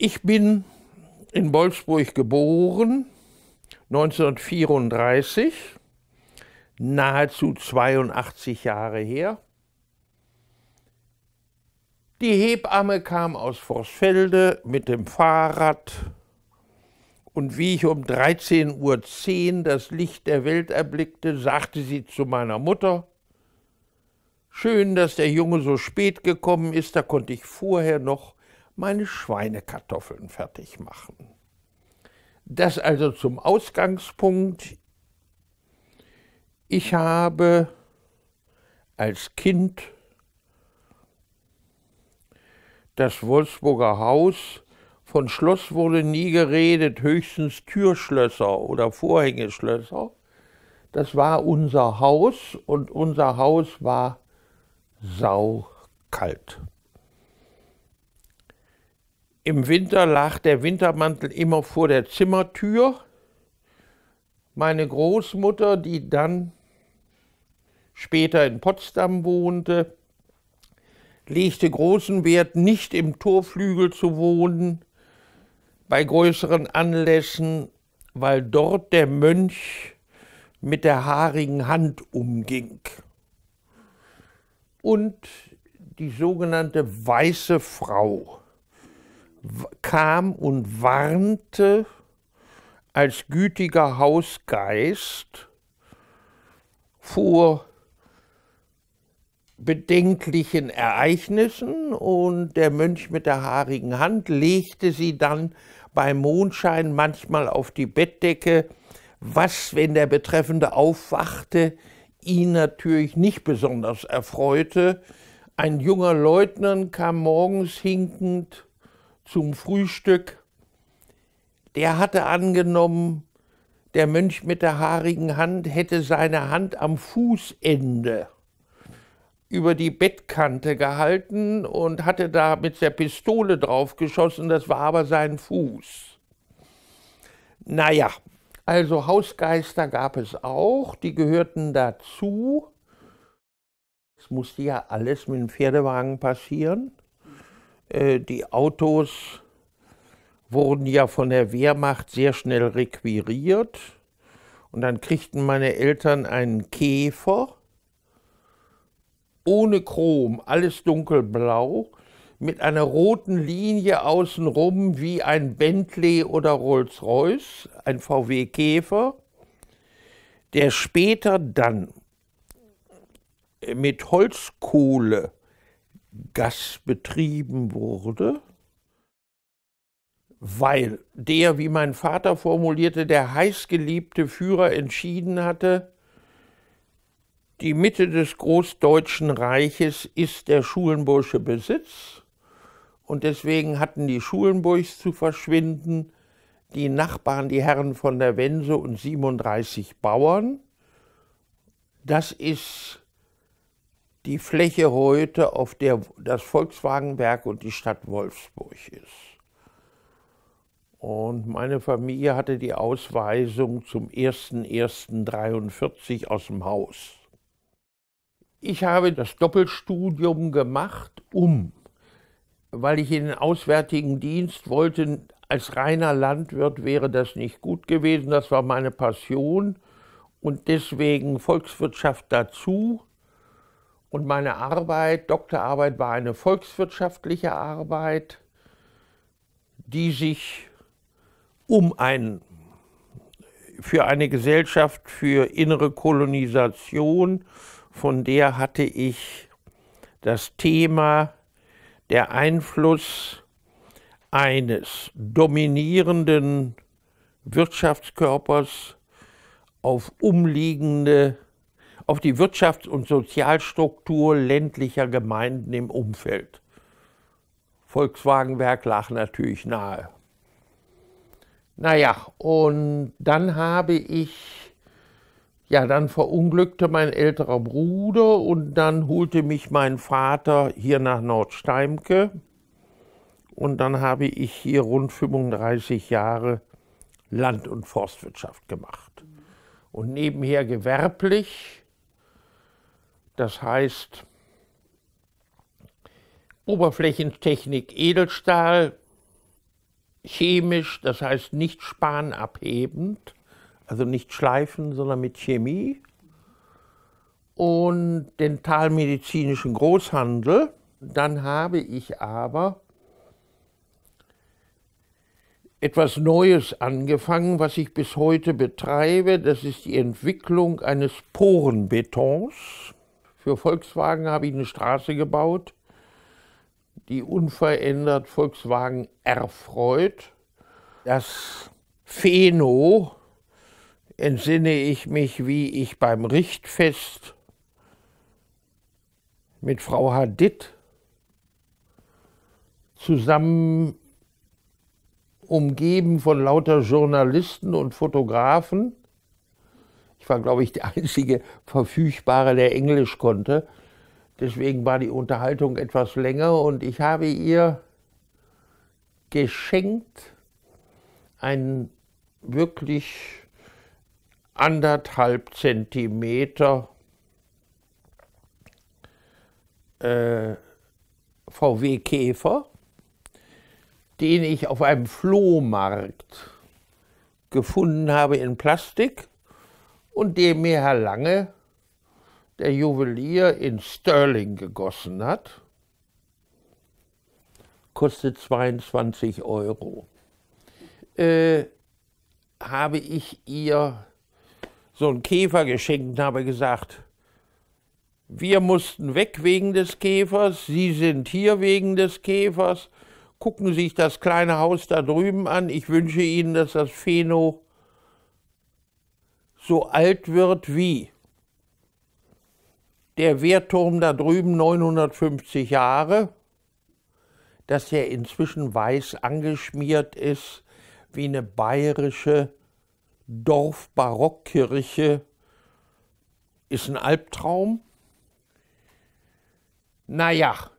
Ich bin in Wolfsburg geboren, 1934, nahezu 82 Jahre her. Die Hebamme kam aus Vorsfelde mit dem Fahrrad und wie ich um 13.10 Uhr das Licht der Welt erblickte, sagte sie zu meiner Mutter, Schön, dass der Junge so spät gekommen ist, da konnte ich vorher noch meine Schweinekartoffeln fertig machen. Das also zum Ausgangspunkt. Ich habe als Kind das Wolfsburger Haus. Von Schloss wurde nie geredet, höchstens Türschlösser oder Vorhängeschlösser. Das war unser Haus und unser Haus war saukalt. Im Winter lag der Wintermantel immer vor der Zimmertür. Meine Großmutter, die dann später in Potsdam wohnte, legte großen Wert, nicht im Torflügel zu wohnen, bei größeren Anlässen, weil dort der Mönch mit der haarigen Hand umging. Und die sogenannte weiße Frau kam und warnte als gütiger Hausgeist vor bedenklichen Ereignissen und der Mönch mit der haarigen Hand legte sie dann beim Mondschein manchmal auf die Bettdecke, was, wenn der Betreffende aufwachte, ihn natürlich nicht besonders erfreute. Ein junger Leutnant kam morgens hinkend zum Frühstück, der hatte angenommen, der Mönch mit der haarigen Hand hätte seine Hand am Fußende über die Bettkante gehalten und hatte da mit der Pistole drauf geschossen, das war aber sein Fuß. Naja, also Hausgeister gab es auch, die gehörten dazu. Es musste ja alles mit dem Pferdewagen passieren. Äh, die Autos wurden ja von der Wehrmacht sehr schnell requiriert. Und dann kriegten meine Eltern einen Käfer ohne Chrom, alles dunkelblau, mit einer roten Linie außenrum wie ein Bentley oder Rolls-Royce, ein VW Käfer, der später dann mit Holzkohle Gas betrieben wurde, weil der, wie mein Vater formulierte, der heißgeliebte Führer entschieden hatte, die Mitte des Großdeutschen Reiches ist der Schulenburgsche Besitz und deswegen hatten die Schulenburgs zu verschwinden, die Nachbarn, die Herren von der Wense und 37 Bauern. Das ist die Fläche heute, auf der das Volkswagenwerk und die Stadt Wolfsburg ist. Und meine Familie hatte die Ausweisung zum 01.01.43 aus dem Haus. Ich habe das Doppelstudium gemacht, um, weil ich in den Auswärtigen Dienst wollte, als reiner Landwirt wäre das nicht gut gewesen, das war meine Passion und deswegen Volkswirtschaft dazu und meine Arbeit, Doktorarbeit, war eine volkswirtschaftliche Arbeit, die sich um ein, für eine Gesellschaft für innere Kolonisation, von der hatte ich das Thema der Einfluss eines dominierenden Wirtschaftskörpers auf umliegende auf die Wirtschafts- und Sozialstruktur ländlicher Gemeinden im Umfeld. Volkswagenwerk lag natürlich nahe. Naja, und dann habe ich, ja, dann verunglückte mein älterer Bruder und dann holte mich mein Vater hier nach Nordsteimke. Und dann habe ich hier rund 35 Jahre Land- und Forstwirtschaft gemacht. Und nebenher gewerblich das heißt Oberflächentechnik Edelstahl, chemisch, das heißt nicht spanabhebend, also nicht schleifen, sondern mit Chemie. Und dentalmedizinischen Großhandel. Dann habe ich aber etwas Neues angefangen, was ich bis heute betreibe. Das ist die Entwicklung eines Porenbetons. Für Volkswagen habe ich eine Straße gebaut, die unverändert Volkswagen erfreut. Das Pheno entsinne ich mich, wie ich beim Richtfest mit Frau Hadid zusammen umgeben von lauter Journalisten und Fotografen ich war, glaube ich, der einzige Verfügbare, der Englisch konnte. Deswegen war die Unterhaltung etwas länger und ich habe ihr geschenkt einen wirklich anderthalb Zentimeter äh, VW-Käfer, den ich auf einem Flohmarkt gefunden habe in Plastik und dem mir Herr Lange, der Juwelier, in Sterling gegossen hat, kostet 22 Euro, äh, habe ich ihr so einen Käfer geschenkt und habe gesagt, wir mussten weg wegen des Käfers, Sie sind hier wegen des Käfers. Gucken Sie sich das kleine Haus da drüben an. Ich wünsche Ihnen, dass das Pheno so alt wird wie der Wehrturm da drüben 950 Jahre, dass er inzwischen weiß angeschmiert ist wie eine bayerische Dorfbarockkirche, ist ein Albtraum. Naja,